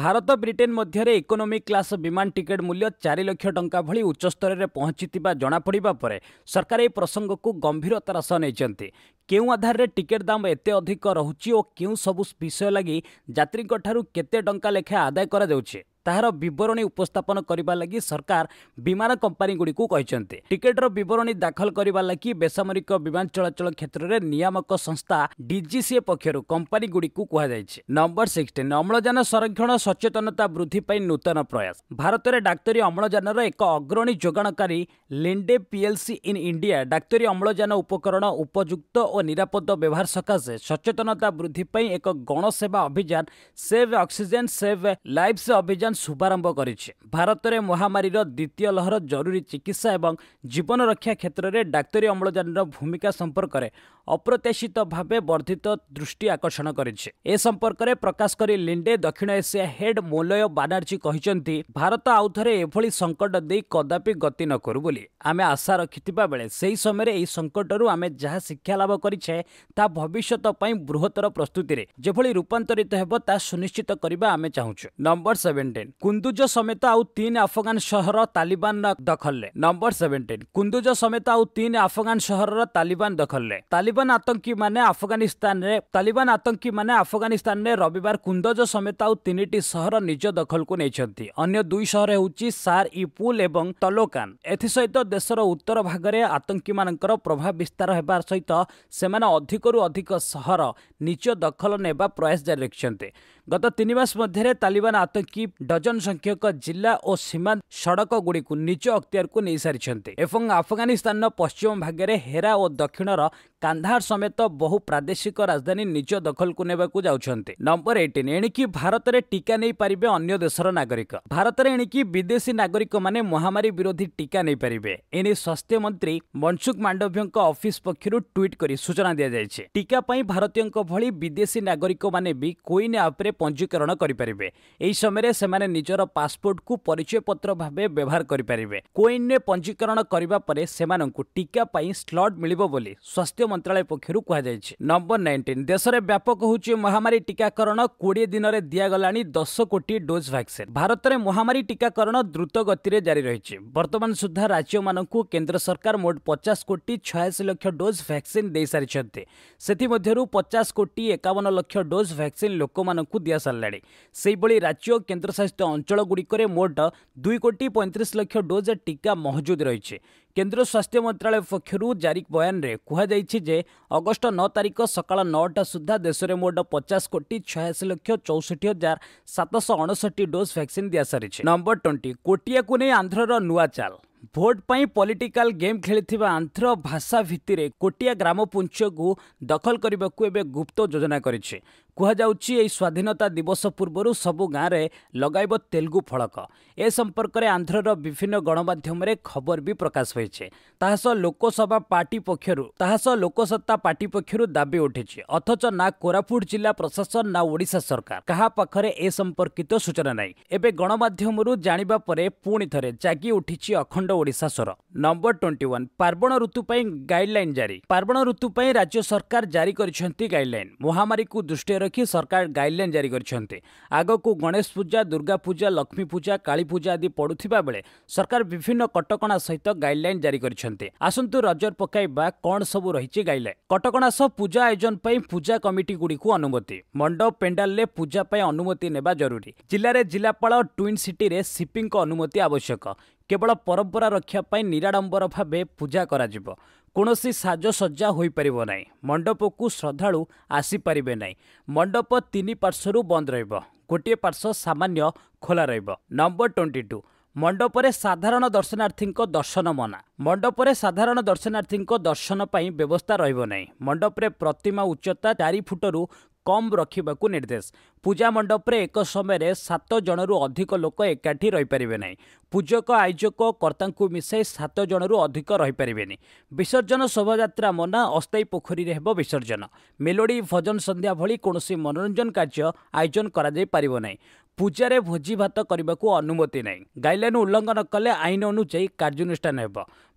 ଭାରତ ବ୍ରିଟେନ୍ ମଧ୍ୟରେ ଇକୋନୋମିକ୍ କ୍ଲାସ୍ ବିମାନ ଟିକେଟ୍ ମୂଲ୍ୟ ଚାରି ଲକ୍ଷ ଟଙ୍କା ଭଳି ଉଚ୍ଚସ୍ତରରେ ପହଞ୍ଚିଥିବା ଜଣାପଡ଼ିବା ପରେ ସରକାର ଏହି ପ୍ରସଙ୍ଗକୁ ଗମ୍ଭୀରତାର ସହ ନେଇଛନ୍ତି କେଉଁ ଆଧାରରେ ଟିକେଟ୍ ଦାମ ଏତେ ଅଧିକ ରହୁଛି ଓ କେଉଁ ସବୁ ବିଷୟ ଲାଗି ଯାତ୍ରୀଙ୍କଠାରୁ କେତେ ଟଙ୍କା ଲେଖାଏଁ ଆଦାୟ କରାଯାଉଛି ତାହାର ବିବରଣୀ ଉପସ୍ଥାପନ କରିବା ଲାଗି ସରକାର ବିମାନ କମ୍ପାନୀଗୁଡ଼ିକୁ କହିଛନ୍ତି ଟିକେଟ୍ର ବିବରଣୀ ଦାଖଲ କରିବା ଲାଗି ବେସାମରିକ ବିମାନ ଚଳାଚଳ କ୍ଷେତ୍ରରେ ନିୟାମକ ସଂସ୍ଥା ଡିଜିସିଏ ପକ୍ଷରୁ କମ୍ପାନୀଗୁଡ଼ିକୁ କୁହାଯାଇଛି ନମ୍ବର ସିକ୍ସଟିନ୍ ଅମ୍ଳଜାନ ସଂରକ୍ଷଣ ସଚେତନତା ବୃଦ୍ଧି ପାଇଁ ନୂତନ ପ୍ରୟାସ ଭାରତରେ ଡାକ୍ତରୀ ଅମ୍ଳଜାନର ଏକ ଅଗ୍ରଣୀ ଯୋଗାଣକାରୀ ଲିଣ୍ଡେ ପିଏଲ୍ସି ଇନ୍ ଇଣ୍ଡିଆ ଡାକ୍ତରୀ ଅମ୍ଳଜାନ ଉପକରଣ ଉପଯୁକ୍ତ ଓ ନିରାପଦ ବ୍ୟବହାର ସକାଶେ ସଚେତନତା ବୃଦ୍ଧି ପାଇଁ ଏକ ଗଣସେବା ଅଭିଯାନ ସେଭ୍ ଅକ୍ସିଜେନ୍ ସେଭ୍ ଲାଇଫ୍ସ ଅଭିଯାନ ଆମ୍ବୁଲାନ୍ସ ଶୁଭାରମ୍ଭ କରିଛି ଭାରତରେ ମହାମାରୀର ଦ୍ୱିତୀୟ ଲହର ଜରୁରୀ ଚିକିତ୍ସା ଏବଂ ଜୀବନ ରକ୍ଷା କ୍ଷେତ୍ରରେ ଡାକ୍ତରୀ ଅମ୍ଳଜାନର ଭୂମିକା ସମ୍ପର୍କରେ অপ্রত্যাশিতভাবে বর্ধিত দৃষ্টি আকর্ষণ করেছে এ সম্পর্কে প্রকাশ করে লিন্ডে দক্ষিণ এসিয়া হেড মৌলয় বানার্জী କହିଛନ୍ତି ଭାରତ ଆଉଥରେ ଏଭଳି ସଙ୍କଟ ଦେଇ କଦାପି ଗତି ନ କରୁ ବୋଲି ଆମେ ଆଶା ରଖିଥିବା ବେଳେ ସେହି ସମୟରେ ଏହି ସଙ୍କଟରୁ ଆମେ ଯାହା ଶିକ୍ଷା ଲାଭ କରିଛେ ତାହା ଭବିଷ୍ୟତ ପାଇଁ ବୃହତ୍ତର ପ୍ରସ୍ତୁତିରେ ଯେଭଳି ରୂପାନ୍ତରିତ ହେବ ତାହା ସୁନିଶ୍ଚିତ କରିବା ଆମେ ଚାହୁଁଛୁ ନମ୍ବର ସେଭେଣ୍ଟିନ୍ କୁନ୍ଦୁଜ ସମେତ ଆଉ ତିନି ଆଫଗାନ ସହର ତାଲିବାନ ଦଖଲରେ ନମ୍ବର ସେଭେଣ୍ଟିନ୍ କୁନ୍ଦୁଜ ସମେତ ଆଉ ତିନି ଆଫଗାନ ସହରର ତାଲିବାନ ଦଖଲରେ ତାଲିବାନ ତାଲିବାନ ଆତଙ୍କୀମାନେ ଆଫଗାନିସ୍ତାନରେ ତାଲିବାନ ଆତଙ୍କୀମାନେ ଆଫଗାନିସ୍ତାନରେ ରବିବାର କୁନ୍ଦଜ ସମେତ ଆଉ ତିନିଟି ସହର ନିଜ ଦଖଲକୁ ନେଇଛନ୍ତି ଅନ୍ୟ ଦୁଇ ସହର ହେଉଛି ସାର୍ ଇପୁଲ ଏବଂ ତଲୋକାନ ଏଥିସହିତ ଦେଶର ଉତ୍ତର ଭାଗରେ ଆତଙ୍କୀମାନଙ୍କର ପ୍ରଭାବ ବିସ୍ତାର ହେବା ସହିତ ସେମାନେ ଅଧିକରୁ ଅଧିକ ସହର ନିଜ ଦଖଲ ନେବା ପ୍ରୟାସ ଜାରି ରଖିଛନ୍ତି ଗତ ତିନି ମାସ ମଧ୍ୟରେ ତାଲିବାନ ଆତଙ୍କୀ ଡଜନ ସଂଖ୍ୟକ ଜିଲ୍ଲା ଓ ସୀମା ସଡ଼କଗୁଡ଼ିକୁ ନିଜ ଅକ୍ତିଆରକୁ ନେଇସାରିଛନ୍ତି ଏବଂ ଆଫଗାନିସ୍ତାନର ପଶ୍ଚିମ ଭାଗରେ ହେରା ଓ ଦକ୍ଷିଣର କାନ୍ଧାର ସମେତ ବହୁ ପ୍ରାଦେଶିକ ରାଜଧାନୀ ନିଜ ଦଖଲକୁ ନେବାକୁ ଯାଉଛନ୍ତି ନମ୍ବର ଏଇଟିନ୍ ଏଣିକି ଭାରତରେ ଟିକା ନେଇପାରିବେ ଅନ୍ୟ ଦେଶର ନାଗରିକ ଭାରତରେ ଏଣିକି ବିଦେଶୀ ନାଗରିକମାନେ ମହାମାରୀ ବିରୋଧୀ ଟିକା ନେଇପାରିବେ ଏନେଇ ସ୍ୱାସ୍ଥ୍ୟ ମନ୍ତ୍ରୀ ମନସୁଖ ମାଣ୍ଡଭ୍ୟଙ୍କ ଅଫିସ ପକ୍ଷରୁ ଟ୍ୱିଟ୍ କରି ସୂଚନା ଦିଆଯାଇଛି ଟିକା ପାଇଁ ଭାରତୀୟଙ୍କ ଭଳି ବିଦେଶୀ ନାଗରିକମାନେ ବି କୋଇନ୍ ଆପ୍ରେ ପଞ୍ଜୀକରଣ କରିପାରିବେ ଏହି ସମୟରେ ସେମାନେ ନିଜର ପାସପୋର୍ଟକୁ ପରିଚୟପତ୍ର ଭାବେ ବ୍ୟବହାର କରିପାରିବେ କୋଇନ୍ରେ ପଞ୍ଜୀକରଣ କରିବା ପରେ ସେମାନଙ୍କୁ ଟିକା ପାଇଁ ସ୍ଲଟ୍ ମିଳିବ ବୋଲି ସ୍ୱାସ୍ଥ୍ୟ ମନ୍ତ୍ରାଳୟ ପକ୍ଷରୁ କୁହାଯାଇଛି ନମ୍ବର ନାଇଣ୍ଟିନ୍ ଦେଶରେ ବ୍ୟାପକ ହେଉଛି ମହାମାରୀ ଟିକାକରଣ କୋଡ଼ିଏ ଦିନରେ ଦିଆଗଲାଣି ଦଶ କୋଟି ଡୋଜ୍ ଭ୍ୟାକ୍ସିନ୍ ଭାରତରେ ମହାମାରୀ ଟିକାକରଣ ଦ୍ରୁତ ଗତିରେ ଜାରି ରହିଛି ବର୍ତ୍ତମାନ ସୁଦ୍ଧା ରାଜ୍ୟମାନଙ୍କୁ କେନ୍ଦ୍ର ସରକାର ମୋଟ ପଚାଶ କୋଟି ଛୟାଅଶୀ ଲକ୍ଷ ଡୋଜ୍ ଭ୍ୟାକ୍ସିନ୍ ଦେଇସାରିଛନ୍ତି ସେଥିମଧ୍ୟରୁ ପଚାଶ କୋଟି ଏକାବନ ଲକ୍ଷ ଡୋଜ୍ ଭ୍ୟାକ୍ସିନ୍ ଲୋକମାନଙ୍କୁ ଦିଆ ସାରିଲାଣି ସେହିଭଳି ରାଜ୍ୟ ଓ କେନ୍ଦ୍ରଶାସିତ ଅଞ୍ଚଳଗୁଡ଼ିକରେ ମୋଟ ଦୁଇ କୋଟି ପଇଁତିରିଶ ଲକ୍ଷ ଡୋଜ୍ ଟିକା ମହଜୁଦ ରହିଛି କେନ୍ଦ୍ର ସ୍ୱାସ୍ଥ୍ୟ ମନ୍ତ୍ରାଳୟ ପକ୍ଷରୁ ଜାରି ବୟାନରେ କୁହାଯାଇଛି ଯେ ଅଗଷ୍ଟ ନଅ ତାରିଖ ସକାଳ ନଅଟା ସୁଦ୍ଧା ଦେଶରେ ମୋଟ ପଚାଶ କୋଟି ଛୟାଅଶୀ ଲକ୍ଷ ଚଉଷଠି ହଜାର ସାତଶହ ଅଣଷଠି ଡୋଜ୍ ଭ୍ୟାକ୍ସିନ୍ ଦିଆସାରିଛି ନମ୍ବର ଟ୍ୱେଣ୍ଟି କୋଟିଆକୁ ନେଇ ଆନ୍ଧ୍ରର ନୂଆ ଚାଲ ଭୋଟ ପାଇଁ ପଲିଟିକାଲ ଗେମ୍ ଖେଳିଥିବା ଆନ୍ଧ୍ର ଭାଷା ଭିତ୍ତିରେ କୋଟିଆ ଗ୍ରାମ ପୁଞ୍ଚକୁ ଦଖଲ କରିବାକୁ ଏବେ ଗୁପ୍ତ ଯୋଜନା କରିଛି କୁହାଯାଉଛି ଏହି ସ୍ୱାଧୀନତା ଦିବସ ପୂର୍ବରୁ ସବୁ ଗାଁରେ ଲଗାଇବ ତେଲୁଗୁ ଫଳକ ଏ ସମ୍ପର୍କରେ ଆନ୍ଧ୍ରର ବିଭିନ୍ନ ଗଣମାଧ୍ୟମରେ ଖବର ବି ପ୍ରକାଶ ହୋଇଛି ତାହା ସହ ଲୋକସଭା ପାର୍ଟି ପକ୍ଷରୁ ତାହା ସହ ଲୋକସତ୍ତା ପାର୍ଟି ପକ୍ଷରୁ ଦାବି ଉଠିଛି ଅଥଚ ନା କୋରାପୁଟ ଜିଲ୍ଲା ପ୍ରଶାସନ ନା ଓଡ଼ିଶା ସରକାର କାହା ପାଖରେ ଏ ସମ୍ପର୍କିତ ସୂଚନା ନାହିଁ ଏବେ ଗଣମାଧ୍ୟମରୁ ଜାଣିବା ପରେ ପୁଣି ଥରେ ଜାଗି ଉଠିଛି ଅଖଣ୍ଡ ଓଡ଼ିଶା ସ୍ୱର ନମ୍ବର ଟ୍ୱେଣ୍ଟି ୱାନ୍ ପାର୍ବଣ ଋତୁ ପାଇଁ ଗାଇଡ୍ଲାଇନ୍ ଜାରି ପାର୍ବଣ ଋତୁ ପାଇଁ ରାଜ୍ୟ ସରକାର ଜାରି କରିଛନ୍ତି ଗାଇଡ୍ଲାଇନ୍ ମହାମାରୀକୁ ଦୃଷ୍ଟିରେ ରଖି ସରକାର ଗାଇଡଲାଇନ୍ ଜାରି କରିଛନ୍ତି ଆଗକୁ ଗଣେଶ ପୂଜା ଦୁର୍ଗା ପୂଜା ଲକ୍ଷ୍ମୀ ପୂଜା କାଳୀ ପୂଜା ଆଦି ପଡ଼ୁଥିବା ବେଳେ ସରକାର ବିଭିନ୍ନ କଟକଣା ସହିତ ଗାଇଡଲାଇନ୍ ଜାରି କରିଛନ୍ତି ଆସନ୍ତୁ ନଜର ପକାଇବା କ'ଣ ସବୁ ରହିଛି ଗାଇଡଲାଇନ୍ କଟକଣା ସହ ପୂଜା ଆୟୋଜନ ପାଇଁ ପୂଜା କମିଟି ଗୁଡିକୁ ଅନୁମତି ମଣ୍ଡପ ପେଣ୍ଡାଲରେ ପୂଜା ପାଇଁ ଅନୁମତି ନେବା ଜରୁରୀ ଜିଲ୍ଲାରେ ଜିଲ୍ଲାପାଳ ଟ୍ୱିନ୍ ସିଟିରେ ସିପିଙ୍କ ଅନୁମତି ଆବଶ୍ୟକ କେବଳ ପରମ୍ପରା ରକ୍ଷା ପାଇଁ ନିରାଡ଼ମ୍ବର ଭାବେ ପୂଜା କରାଯିବ କୌଣସି ସାଜସଜ୍ଜା ହୋଇପାରିବ ନାହିଁ ମଣ୍ଡପକୁ ଶ୍ରଦ୍ଧାଳୁ ଆସିପାରିବେ ନାହିଁ ମଣ୍ଡପ ତିନି ପାର୍ଶ୍ୱରୁ ବନ୍ଦ ରହିବ ଗୋଟିଏ ପାର୍ଶ୍ୱ ସାମାନ୍ୟ ଖୋଲା ରହିବ ନମ୍ବର ଟ୍ୱେଣ୍ଟି ଟୁ ମଣ୍ଡପରେ ସାଧାରଣ ଦର୍ଶନାର୍ଥୀଙ୍କ ଦର୍ଶନ ମନା ମଣ୍ଡପରେ ସାଧାରଣ ଦର୍ଶନାର୍ଥୀଙ୍କ ଦର୍ଶନ ପାଇଁ ବ୍ୟବସ୍ଥା ରହିବ ନାହିଁ ମଣ୍ଡପରେ ପ୍ରତିମା ଉଚ୍ଚତା ଚାରି ଫୁଟରୁ କମ୍ ରଖିବାକୁ ନିର୍ଦ୍ଦେଶ ପୂଜା ମଣ୍ଡପରେ ଏକ ସମୟରେ ସାତ ଜଣରୁ ଅଧିକ ଲୋକ ଏକାଠି ରହିପାରିବେ ନାହିଁ ପୂଜକ ଆୟୋଜକ କର୍ତ୍ତାଙ୍କୁ ମିଶାଇ ସାତ ଜଣରୁ ଅଧିକ ରହିପାରିବେନି ବିସର୍ଜନ ଶୋଭାଯାତ୍ରା ମନା ଅସ୍ଥାୟୀ ପୋଖରୀରେ ହେବ ବିସର୍ଜନ ମେଲୋଡ଼ି ଭଜନ ସନ୍ଧ୍ୟା ଭଳି କୌଣସି ମନୋରଞ୍ଜନ କାର୍ଯ୍ୟ ଆୟୋଜନ କରାଯାଇପାରିବ ନାହିଁ ପୂଜାରେ ଭୋଜି ଭାତ କରିବାକୁ ଅନୁମତି ନାହିଁ ଗାଇଡ଼ଲାଇନ୍ ଉଲ୍ଲଙ୍ଘନ କଲେ ଆଇନ ଅନୁଯାୟୀ କାର୍ଯ୍ୟାନୁଷ୍ଠାନ ହେବ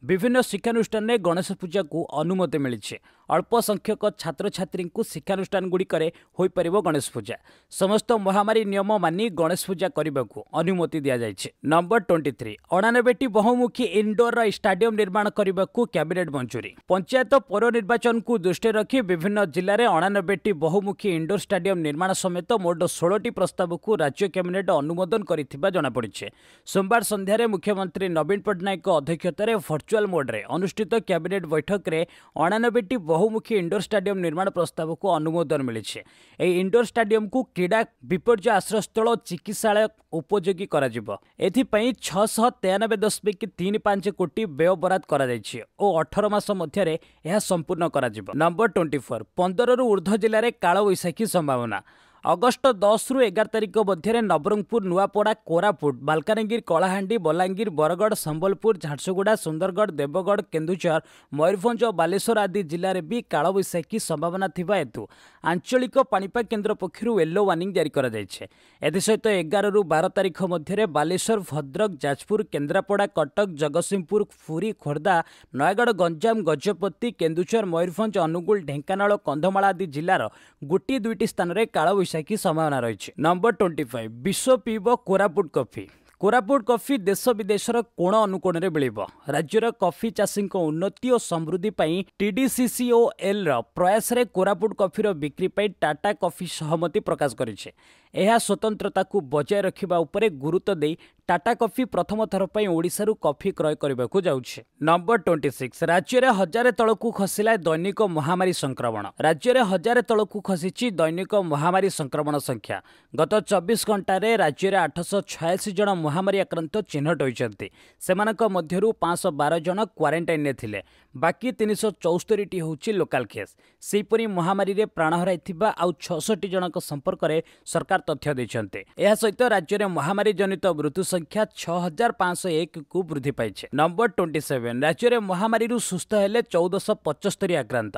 ବିଭିନ୍ନ ଶିକ୍ଷାନୁଷ୍ଠାନରେ ଗଣେଶ ପୂଜାକୁ ଅନୁମତି ମିଳିଛି ଅଳ୍ପ ସଂଖ୍ୟକ ଛାତ୍ରଛାତ୍ରୀଙ୍କୁ ଶିକ୍ଷାନୁଷ୍ଠାନଗୁଡ଼ିକରେ ହୋଇପାରିବ ଗଣେଶ ପୂଜା ସମସ୍ତ ମହାମାରୀ ନିୟମ ମାନି ଗଣେଶ ପୂଜା କରିବାକୁ ଅନୁମତି ଦିଆଯାଇଛି ନମ୍ବର ଟ୍ୱେଣ୍ଟି ଥ୍ରୀ ଅଣାନବେଟି ବହୁମୁଖୀ ଇଣ୍ଡୋରର ଷ୍ଟାଡିୟମ ନିର୍ମାଣ କରିବାକୁ କ୍ୟାବିନେଟ୍ ମଞ୍ଜୁରୀ ପଞ୍ଚାୟତ ପୌର ନିର୍ବାଚନକୁ ଦୃଷ୍ଟିରେ ରଖି ବିଭିନ୍ନ ଜିଲ୍ଲାରେ ଅଣାନବେଟି ବହୁମୁଖୀ ଇଣ୍ଡୋର ଷ୍ଟାଡିୟମ ନିର୍ମାଣ ସମେତ ମୋଟ ଷୋହଳଟି ପ୍ରସ୍ତାବକୁ ରାଜ୍ୟ କ୍ୟାବିନେଟ୍ ଅନୁମୋଦନ କରିଥିବା ଜଣାପଡ଼ିଛି ସୋମବାର ସନ୍ଧ୍ୟାରେ ମୁଖ୍ୟମନ୍ତ୍ରୀ ନବୀନ ପଟ୍ଟନାୟକଙ୍କ ଅଧ୍ୟକ୍ଷତାରେ ଭର୍ଚୁଆଲ ମୋଡ୍ରେ ଅନୁଷ୍ଠିତ କ୍ୟାବିନେଟ୍ ବୈଠକରେ ଅଣାନବେଟି ବହୁମୁଖୀ ଇଣ୍ଡୋର ଷ୍ଟାଡିୟମ ନିର୍ମାଣ ପ୍ରସ୍ତାବକୁ ଅନୁମୋଦନ ମିଳିଛି ଏହି ଇଣ୍ଡୋର ଷ୍ଟାଡିୟମକୁ କ୍ରୀଡ଼ା କ୍ରୀଡ଼ା ବିପର୍ଯ୍ୟୟ ଆଶ୍ରୟସ୍ଥଳ ଓ ଚିକିତ୍ସାଳୟ ଉପଯୋଗୀ କରାଯିବ ଏଥିପାଇଁ ଛଅଶହ ତେୟାନବେ ଦଶମିକ ତିନି ପାଞ୍ଚ କୋଟି ବ୍ୟୟ ବରାଦ କରାଯାଇଛି ଓ ଅଠର ମାସ ମଧ୍ୟରେ ଏହା ସମ୍ପୂର୍ଣ୍ଣ କରାଯିବ ନମ୍ବର ଟ୍ୱେଣ୍ଟି ଫୋର୍ ପନ୍ଦରରୁ ଉର୍ଦ୍ଧ୍ୱ ଜିଲ୍ଲାରେ କାଳବୈଶାଖୀ ସମ୍ଭାବନା ଅଗଷ୍ଟ ଦଶରୁ ଏଗାର ତାରିଖ ମଧ୍ୟରେ ନବରଙ୍ଗପୁର ନୂଆପଡ଼ା କୋରାପୁଟ ମାଲକାନଗିରି କଳାହାଣ୍ଡି ବଲାଙ୍ଗୀର ବରଗଡ଼ ସମ୍ବଲପୁର ଝାରସୁଗୁଡ଼ା ସୁନ୍ଦରଗଡ଼ ଦେବଗଡ଼ କେନ୍ଦୁଝର ମୟୂରଭଞ୍ଜ ଓ ବାଲେଶ୍ୱର ଆଦି ଜିଲ୍ଲାରେ ବି କାଳବୈଶାଖୀ ସମ୍ଭାବନା ଥିବା ହେତୁ ଆଞ୍ଚଳିକ ପାଣିପାଗ କେନ୍ଦ୍ର ପକ୍ଷରୁ ୟେଲୋ ୱାର୍ଣ୍ଣିଂ ଜାରି କରାଯାଇଛି ଏଥିସହିତ ଏଗାରରୁ ବାର ତାରିଖ ମଧ୍ୟରେ ବାଲେଶ୍ୱର ଭଦ୍ରକ ଯାଜପୁର କେନ୍ଦ୍ରାପଡ଼ା କଟକ ଜଗତସିଂହପୁର ପୁରୀ ଖୋର୍ଦ୍ଧା ନୟାଗଡ଼ ଗଞ୍ଜାମ ଗଜପତି କେନ୍ଦୁଝର ମୟୂରଭଞ୍ଜ ଅନୁଗୁଳ ଢେଙ୍କାନାଳ କନ୍ଧମାଳ ଆଦି ଜିଲ୍ଲାର ଗୋଟିଏ ଦୁଇଟି ସ୍ଥାନରେ କାଳବୈଶାଖୀ ମିଶାଇକି ସମ୍ଭାବନା ରହିଛି ନମ୍ବର ଟ୍ୱେଣ୍ଟି ଫାଇଭ ବିଶ୍ୱ ପିଇବ କୋରାପୁଟ କଫି କୋରାପୁଟ କଫି ଦେଶ ବିଦେଶର କୋଣ ଅନୁକୋଣରେ ମିଳିବ ରାଜ୍ୟର କଫି ଚାଷୀଙ୍କ ଉନ୍ନତି ଓ ସମୃଦ୍ଧି ପାଇଁ ଟିଡିସିସି ଓ ଏଲ୍ର ପ୍ରୟାସରେ କୋରାପୁଟ କଫିର ବିକ୍ରି ପାଇଁ ଟାଟା କଫି ସହମତି ପ୍ରକାଶ କରିଛି ଏହା ସ୍ୱତନ୍ତ୍ରତାକୁ ବଜାୟ ରଖିବା ଉପରେ ଗୁରୁତ୍ୱ ଦେଇ ଟାଟା କଫି ପ୍ରଥମ ଥର ପାଇଁ ଓଡ଼ିଶାରୁ କଫି କ୍ରୟ କରିବାକୁ ଯାଉଛି ନମ୍ବର ଟ୍ୱେଣ୍ଟି ସିକ୍ସ ରାଜ୍ୟରେ ହଜାରେ ତଳକୁ ଖସିଲା ଦୈନିକ ମହାମାରୀ ସଂକ୍ରମଣ ରାଜ୍ୟରେ ହଜାରେ ତଳକୁ ଖସିଛି ଦୈନିକ ମହାମାରୀ ସଂକ୍ରମଣ ସଂଖ୍ୟା ଗତ ଚବିଶ ଘଣ୍ଟାରେ ରାଜ୍ୟରେ ଆଠଶହ ଛୟାଅଶୀ ଜଣ ମହାମାରୀ ଆକ୍ରାନ୍ତ ଚିହ୍ନଟ ହୋଇଛନ୍ତି ସେମାନଙ୍କ ମଧ୍ୟରୁ ପାଞ୍ଚଶହ ବାର ଜଣ କ୍ୱାରେଣ୍ଟାଇନ୍ରେ ଥିଲେ ବାକି ତିନିଶହ ଚଉସ୍ତରିଟି ହେଉଛି ଲୋକାଲ୍ କେସ୍ ସେହିପରି ମହାମାରୀରେ ପ୍ରାଣ ହରାଇଥିବା ଆଉ ଛଅଷଠି ଜଣଙ୍କ ସମ୍ପର୍କରେ ସରକାର ତଥ୍ୟ ଦେଇଛନ୍ତି ଏହା ସହିତ ରାଜ୍ୟରେ ମହାମାରୀ ଜନିତ ମୃତ୍ୟୁ ସଂଖ୍ୟା ଛଅ ହଜାର ପାଞ୍ଚଶହ ଏକକୁ ବୃଦ୍ଧି ପାଇଛି ନମ୍ବର ଟ୍ୱେଣ୍ଟି ସେଭେନ୍ ରାଜ୍ୟରେ ମହାମାରୀରୁ ସୁସ୍ଥ ହେଲେ ଚଉଦଶହ ପଚସ୍ତରୀ ଆକ୍ରାନ୍ତ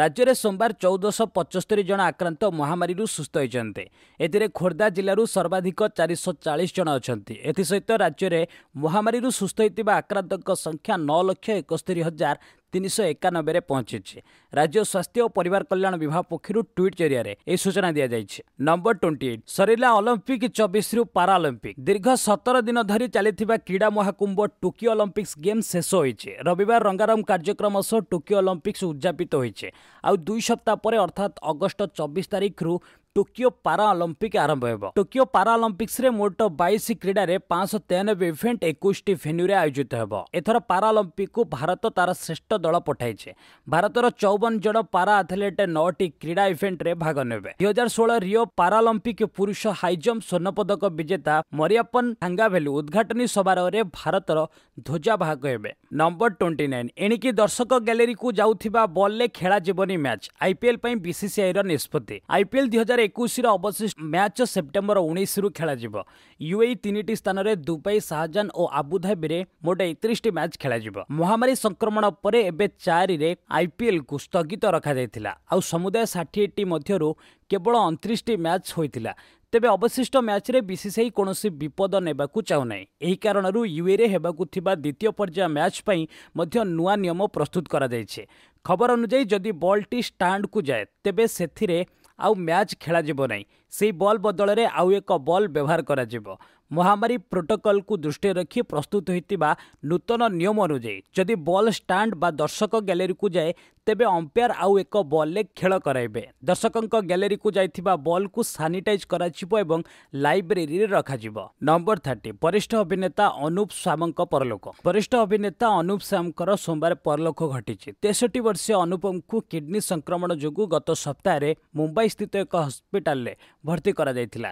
ରାଜ୍ୟରେ ସୋମବାର ଚଉଦଶହ ପଞ୍ଚସ୍ତରୀ ଜଣ ଆକ୍ରାନ୍ତ ମହାମାରୀରୁ ସୁସ୍ଥ ହୋଇଛନ୍ତି ଏଥିରେ ଖୋର୍ଦ୍ଧା ଜିଲ୍ଲାରୁ ସର୍ବାଧିକ ଚାରିଶହ ଚାଳିଶ ଜଣ ଅଛନ୍ତି ଏଥିସହିତ ରାଜ୍ୟରେ ମହାମାରୀରୁ ସୁସ୍ଥ ହୋଇଥିବା ଆକ୍ରାନ୍ତଙ୍କ ସଂଖ୍ୟା ନଅ ଲକ୍ଷ ଏକସ୍ତରୀ ହଜାର ତିନିଶହ ଏକାନବେରେ ପହଞ୍ଚିଛି ରାଜ୍ୟ ସ୍ୱାସ୍ଥ୍ୟ ଓ ପରିବାର କଲ୍ୟାଣ ବିଭାଗ ପକ୍ଷରୁ ଟ୍ୱିଟ୍ ଜରିଆରେ ଏହି ସୂଚନା ଦିଆଯାଇଛି ନମ୍ବର ଟ୍ୱେଣ୍ଟି ଏଇଟ୍ ସରିଲା ଅଲମ୍ପିକ୍ ଚବିଶରୁ ପାରାଅଲମ୍ପିକ୍ ଦୀର୍ଘ ସତର ଦିନ ଧରି ଚାଲିଥିବା କ୍ରୀଡ଼ା ମହାକୁମ୍ଭ ଟୋକିଓ ଅଲମ୍ପିକ୍ସ ଗେମ୍ ଶେଷ ହୋଇଛି ରବିବାର ରଙ୍ଗାରମ କାର୍ଯ୍ୟକ୍ରମ ସହ ଟୋକିଓ ଅଲମ୍ପିକ୍ସ ଉଦ୍ଯାପିତ ହୋଇଛି ଆଉ ଦୁଇ ସପ୍ତାହ ପରେ ଅର୍ଥାତ୍ ଅଗଷ୍ଟ ଚବିଶ ତାରିଖରୁ ଟୋକିଓ ପାରାଅଲମ୍ପିକ୍ ଆରମ୍ଭ ହେବ ଟୋକିଓ ପାରାଅଲମ୍ପିକ୍ସରେ ମୋଟ ବାଇଶ କ୍ରୀଡ଼ାରେ ପାଞ୍ଚଶହ ତେୟାନବେ ଇଭେଣ୍ଟ ଏକୋଇଶଟି ଭେନ୍ୟୁରେ ଆୟୋଜିତ ହେବ ଏଥର ପାରାଅଲମ୍ପିକ୍କୁ ଭାରତ ତାର ଶ୍ରେଷ୍ଠ ଦଳ ପଠାଇଛି ଭାରତର ଚଉବନ ଜଣ ପାରା ଆଥଲେଟ୍ ନଅଟି କ୍ରୀଡ଼ା ଇଭେଣ୍ଟରେ ଭାଗ ନେବେ ଦୁଇ ହଜାର ଷୋହଳ ରିଓ ପାରାଅଲମ୍ପିକ୍ ପୁରୁଷ ହାଇଜମ୍ପ ସ୍ୱର୍ଣ୍ଣପଦକ ବିଜେତା ମରିଆପନ ଥାଙ୍ଗାଭେଲୁ ଉଦ୍ଘାଟନୀ ସମାରୋହରେ ଭାରତର ଧ୍ୱଜାବାହକ ହେବେ ନମ୍ବର ଟ୍ୱେଣ୍ଟି ନାଇନ୍ ଏଣିକି ଦର୍ଶକ ଗ୍ୟାଲେରୀକୁ ଯାଉଥିବା ବଲ୍ରେ ଖେଳାଯିବନି ମ୍ୟାଚ୍ ଆଇପିଏଲ୍ ପାଇଁ ବିସିସିଆଇର ନିଷ୍ପତ୍ତି ଆଇପିଏଲ୍ ଦୁଇହଜାର ଏକୋଇଶର ଅବଶିଷ୍ଟ ମ୍ୟାଚ୍ ସେପ୍ଟେମ୍ବର ଉଣେଇଶରୁ ଖେଳାଯିବ ୟୁଏଇ ତିନିଟି ସ୍ଥାନରେ ଦୁବାଇ ଶାହାଜାନ ଓ ଆବୁଧାବିରେ ମୋଟ ଏକତିରିଶଟି ମ୍ୟାଚ୍ ଖେଳାଯିବ ମହାମାରୀ ସଂକ୍ରମଣ ପରେ ଏବେ ଚାରିରେ ଆଇପିଏଲ୍କୁ ସ୍ଥଗିତ ରଖାଯାଇଥିଲା ଆଉ ସମୁଦାୟ ଷାଠିଏଟି ମଧ୍ୟରୁ କେବଳ ଅଣତିରିଶଟି ମ୍ୟାଚ୍ ହୋଇଥିଲା ତେବେ ଅବଶିଷ୍ଟ ମ୍ୟାଚ୍ରେ ବିସିସିଆଇ କୌଣସି ବିପଦ ନେବାକୁ ଚାହୁଁନାହିଁ ଏହି କାରଣରୁ ୟୁଏରେ ହେବାକୁ ଥିବା ଦ୍ୱିତୀୟ ପର୍ଯ୍ୟାୟ ମ୍ୟାଚ୍ ପାଇଁ ମଧ୍ୟ ନୂଆ ନିୟମ ପ୍ରସ୍ତୁତ କରାଯାଇଛି ଖବର ଅନୁଯାୟୀ ଯଦି ବଲ୍ଟି ଷ୍ଟାଣ୍ଡକୁ ଯାଏ ତେବେ ସେଥିରେ ଆଉ ମ୍ୟାଚ୍ ଖେଳାଯିବ ନାହିଁ ସେହି ବଲ୍ ବଦଳରେ ଆଉ ଏକ ବଲ୍ ବ୍ୟବହାର କରାଯିବ ମହାମାରୀ ପ୍ରୋଟୋକଲ୍କୁ ଦୃଷ୍ଟିରେ ରଖି ପ୍ରସ୍ତୁତ ହୋଇଥିବା ନୂତନ ନିୟମ ଅନୁଯାୟୀ ଯଦି ବଲ୍ ଷ୍ଟାଣ୍ଡ ବା ଦର୍ଶକ ଗ୍ୟାଲେରୀକୁ ଯାଏ ତେବେ ଅମ୍ପେୟାର ଆଉ ଏକ ବଲ୍ରେ ଖେଳ କରାଇବେ ଦର୍ଶକଙ୍କ ଗ୍ୟାଲେରୀକୁ ଯାଇଥିବା ବଲ୍କୁ ସାନିଟାଇଜ୍ କରାଯିବ ଏବଂ ଲାଇବ୍ରେରୀରେ ରଖାଯିବ ନମ୍ବର ଥାର୍ଟି ବରିଷ୍ଠ ଅଭିନେତା ଅନୁପ ସ୍ୱାମଙ୍କ ପରଲୋକ ବରିଷ୍ଠ ଅଭିନେତା ଅନୁପ ସ୍ୱାମଙ୍କର ସୋମବାର ପରଲୋକ ଘଟିଛି ତେଷଠି ବର୍ଷୀୟ ଅନୁପଙ୍କୁ କିଡ୍ନି ସଂକ୍ରମଣ ଯୋଗୁଁ ଗତ ସପ୍ତାହରେ ମୁମ୍ବାଇ ସ୍ଥିତ ଏକ ହସ୍ପିଟାଲରେ ଭର୍ତ୍ତି କରାଯାଇଥିଲା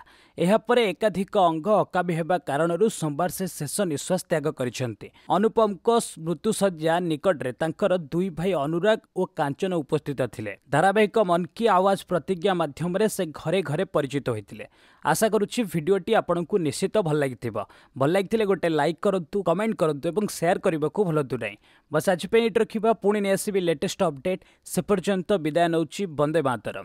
ଏହାପରେ ଏକାଧିକ ଅଙ୍ଗ ଅକାବି ଦେବୀ ହେବା କାରଣରୁ ସୋମବାର ସେ ଶେଷ ନିଃଶ୍ୱାସ ତ୍ୟାଗ କରିଛନ୍ତି ଅନୁପମଙ୍କ ମୃତ୍ୟୁଶଯ୍ୟା ନିକଟରେ ତାଙ୍କର ଦୁଇ ଭାଇ ଅନୁରାଗ ଓ କାଞ୍ଚନ ଉପସ୍ଥିତ ଥିଲେ ଧାରାବାହିକ ମନ୍ କି ଆୱାଜ ପ୍ରତିଜ୍ଞା ମାଧ୍ୟମରେ ସେ ଘରେ ଘରେ ପରିଚିତ ହୋଇଥିଲେ ଆଶା କରୁଛି ଭିଡ଼ିଓଟି ଆପଣଙ୍କୁ ନିଶ୍ଚିତ ଭଲ ଲାଗିଥିବ ଭଲ ଲାଗିଥିଲେ ଗୋଟେ ଲାଇକ୍ କରନ୍ତୁ କମେଣ୍ଟ କରନ୍ତୁ ଏବଂ ସେୟାର କରିବାକୁ ଭୁଲନ୍ତୁ ନାହିଁ ବସ୍ ଆଜି ପାଇଁ ଏଇଠି ରଖିବା ପୁଣି ନେଇ ଆସିବି ଲେଟେଷ୍ଟ ଅପଡେଟ୍ ସେ ପର୍ଯ୍ୟନ୍ତ ବିଦାୟ ନେଉଛି ବନ୍ଦେ ମାତରମ୍